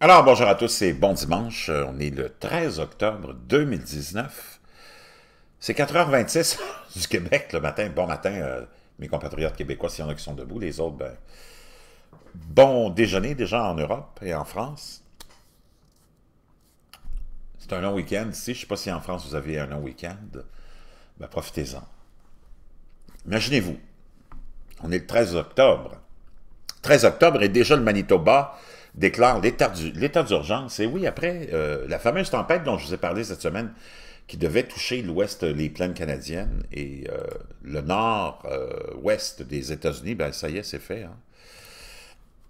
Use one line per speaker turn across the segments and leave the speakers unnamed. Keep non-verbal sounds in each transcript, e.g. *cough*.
Alors, bonjour à tous et bon dimanche. Euh, on est le 13 octobre 2019. C'est 4h26 *laughs* du Québec le matin. Bon matin, euh, mes compatriotes québécois, s'il y en a qui sont debout. Les autres, ben, bon déjeuner déjà en Europe et en France. C'est un long week-end ici. Je ne sais pas si en France vous avez un long week-end. Ben, profitez-en. Imaginez-vous, on est le 13 octobre. 13 octobre et déjà le Manitoba déclare l'état d'urgence. Et oui, après euh, la fameuse tempête dont je vous ai parlé cette semaine, qui devait toucher l'ouest, les plaines canadiennes et euh, le nord-ouest euh, des États-Unis, ben ça y est, c'est fait. Hein.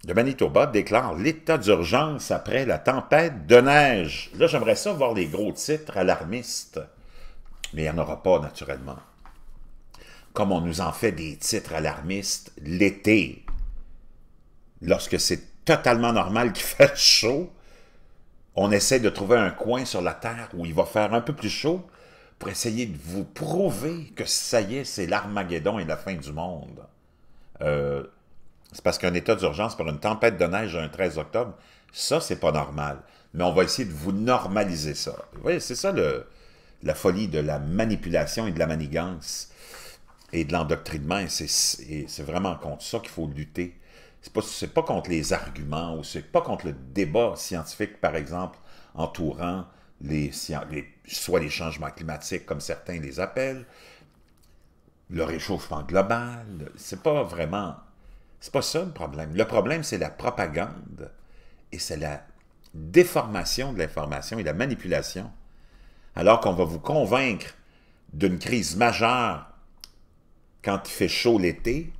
Le Manitoba déclare l'état d'urgence après la tempête de neige. Là, j'aimerais ça voir les gros titres alarmistes. Mais il n'y en aura pas, naturellement comme on nous en fait des titres alarmistes, l'été, lorsque c'est totalement normal qu'il *laughs* fasse chaud, on essaie de trouver un coin sur la Terre où il va faire un peu plus chaud pour essayer de vous prouver que ça y est, c'est l'Armageddon et la fin du monde. Euh, c'est parce qu'un état d'urgence pour une tempête de neige un 13 octobre, ça, c'est pas normal. Mais on va essayer de vous normaliser ça. Vous voyez, c'est ça le, la folie de la manipulation et de la manigance et de l'endoctrinement, et c'est vraiment contre ça qu'il faut lutter. C'est pas, pas contre les arguments ou c'est pas contre le débat scientifique, par exemple, entourant les, les, soit les changements climatiques, comme certains les appellent, le réchauffement global. C'est pas vraiment... C'est pas ça le problème. Le problème, c'est la propagande et c'est la déformation de l'information et la manipulation. Alors qu'on va vous convaincre d'une crise majeure quand il fait chaud l'été,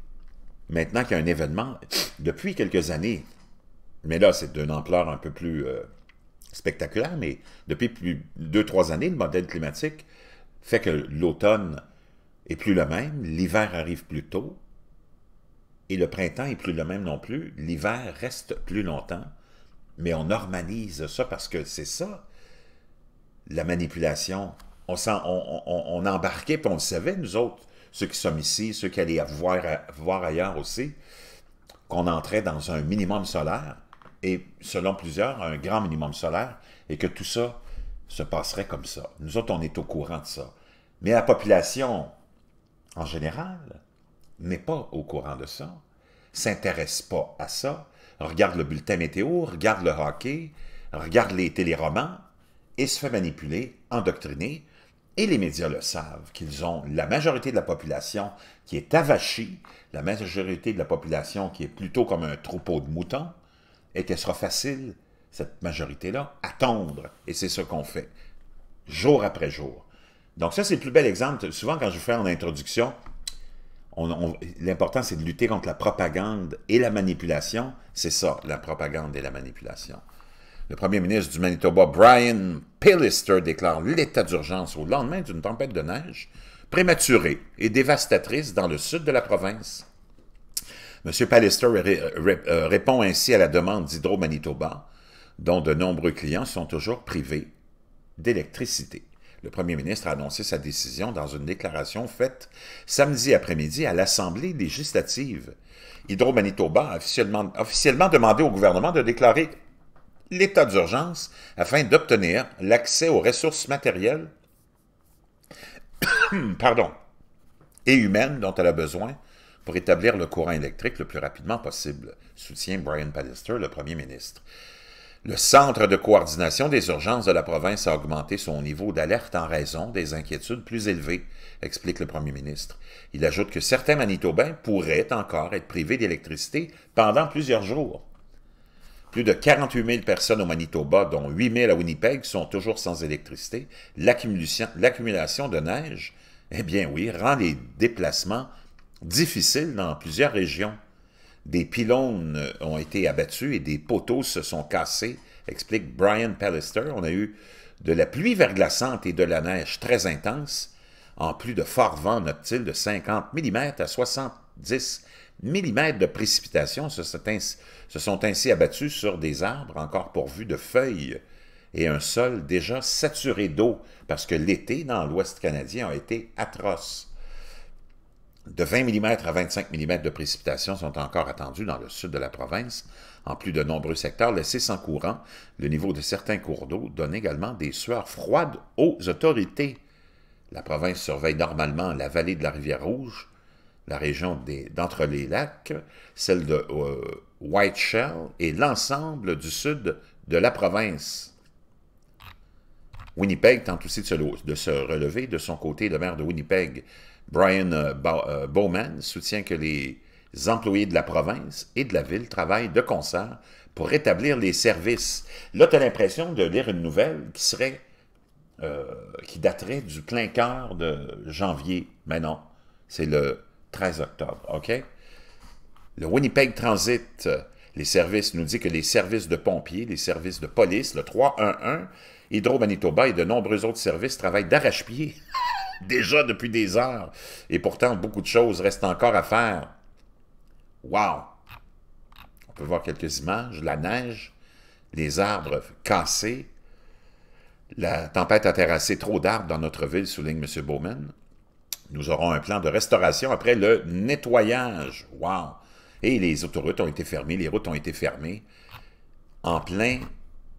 maintenant qu'il y a un événement, depuis quelques années, mais là, c'est d'une ampleur un peu plus euh, spectaculaire, mais depuis plus deux, trois années, le modèle climatique fait que l'automne est plus le même, l'hiver arrive plus tôt, et le printemps est plus le même non plus. L'hiver reste plus longtemps, mais on normalise ça parce que c'est ça, la manipulation. On, sent on, embarquait, puis on le savait, nous autres ceux qui sommes ici, ceux qui allaient voir, voir ailleurs aussi, qu'on entrait dans un minimum solaire, et selon plusieurs, un grand minimum solaire, et que tout ça se passerait comme ça. Nous autres, on est au courant de ça. Mais la population, en général, n'est pas au courant de ça, s'intéresse pas à ça, regarde le bulletin météo, regarde le hockey, regarde les téléromans, et se fait manipuler, endoctriner, et les médias le savent, qu'ils ont la majorité de la population qui est avachie, la majorité de la population qui est plutôt comme un troupeau de moutons, et qu'elle sera facile, cette majorité-là, à tondre. Et c'est ce qu'on fait, jour après jour. Donc ça, c'est le plus bel exemple. Souvent, quand je fais en introduction, l'important, c'est de lutter contre la propagande et la manipulation. C'est ça, la propagande et la manipulation. Le premier ministre du Manitoba, Brian Pallister, déclare l'état d'urgence au lendemain d'une tempête de neige prématurée et dévastatrice dans le sud de la province. M. Pallister euh, euh, répond ainsi à la demande d'Hydro-Manitoba, dont de nombreux clients sont toujours privés d'électricité. Le premier ministre a annoncé sa décision dans une déclaration faite samedi après-midi à l'Assemblée législative. Hydro-Manitoba a officiellement demandé au gouvernement de déclarer l'état d'urgence afin d'obtenir l'accès aux ressources matérielles *coughs* pardon, et humaines dont elle a besoin pour établir le courant électrique le plus rapidement possible, soutient Brian Pallister, le premier ministre. Le Centre de coordination des urgences de la province a augmenté son niveau d'alerte en raison des inquiétudes plus élevées, explique le premier ministre. Il ajoute que certains Manitobains pourraient encore être privés d'électricité pendant plusieurs jours. Plus de 48 000 personnes au Manitoba, dont 8 000 à Winnipeg, sont toujours sans électricité. L'accumulation de neige, eh bien oui, rend les déplacements difficiles dans plusieurs régions. Des pylônes ont été abattus et des poteaux se sont cassés, explique Brian Pallister. On a eu de la pluie verglaçante et de la neige très intense, en plus de forts vents note-t-il, de 50 mm à 60 10 mm de précipitations se, sont ainsi abattus sur des arbres encore pourvus de feuilles et un sol déjà saturé d'eau, parce que l'été dans l'Ouest canadien a été atroce. De 20 mm à 25 mm de précipitations sont encore attendus dans le sud de la province. En plus de nombreux secteurs laissés sans courant, le niveau de certains cours d'eau donne également des sueurs froides aux autorités. La province surveille normalement la vallée de la rivière Rouge, la région d'entre les lacs, celle de euh, Whiteshell et l'ensemble du sud de la province. Winnipeg tente aussi de se, relever. De son côté, le maire de Winnipeg, Brian euh, euh, Bowman, soutient que les employés de la province et de la ville travaillent de concert pour rétablir les services. Là, tu as l'impression de lire une nouvelle qui serait qui daterait du plein cœur de janvier. Mais non, c'est le 13 octobre, OK? Le Winnipeg Transit, euh, les services, nous dit que les services de pompiers, les services de police, le 311, Hydro-Manitoba et de nombreux autres services travaillent d'arrache-pied *laughs* déjà depuis des heures. Et pourtant, beaucoup de choses restent encore à faire. Wow! On peut voir quelques images. La neige, les arbres cassés, la tempête a terrassé trop d'arbres dans notre ville, souligne M. Bowman. Nous aurons un plan de restauration après le nettoyage. Wow! Et les autoroutes ont été fermées, les routes ont été fermées. En plein,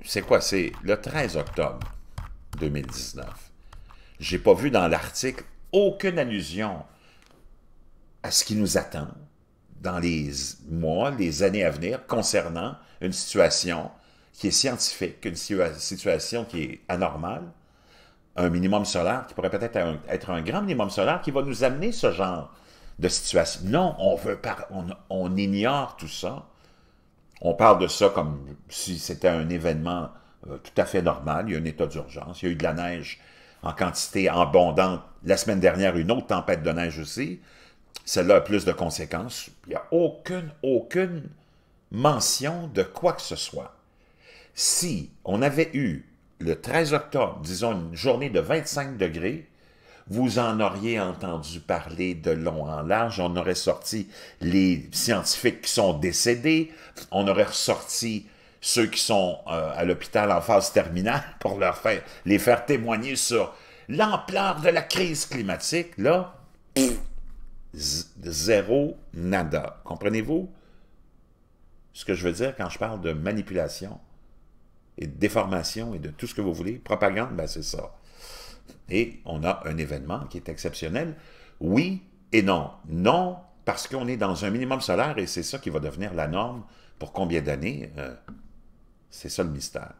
c'est quoi? C'est le 13 octobre 2019. J'ai pas vu dans l'article aucune allusion à ce qui nous attend dans les mois, les années à venir concernant une situation qui est scientifique, une situation qui est anormale, un minimum solaire qui pourrait peut-être être un grand minimum solaire qui va nous amener ce genre de situation. Non, on, veut on, ignore tout ça. On parle de ça comme si c'était un événement euh, tout à fait normal. Il y a un état d'urgence. Il y a eu de la neige en quantité abondante. La semaine dernière, une autre tempête de neige aussi. Celle-là a plus de conséquences. Il n'y a aucune, aucune mention de quoi que ce soit. Si on avait eu le 13 octobre, disons une journée de 25 degrés, vous en auriez entendu parler de long en large. On aurait sorti les scientifiques qui sont décédés. On aurait ressorti ceux qui sont euh, à l'hôpital en phase terminale *laughs* pour leur les faire témoigner sur l'ampleur de la crise climatique. Là, zéro nada. Comprenez-vous ce que je veux dire quand je parle de manipulation? et de déformation et de tout ce que vous voulez. Propagande, ben, c'est ça. Et on a un événement qui est exceptionnel. Oui et non. Non, parce qu'on est dans un minimum solaire et c'est ça qui va devenir la norme pour combien d'années. Euh, c'est ça le mystère.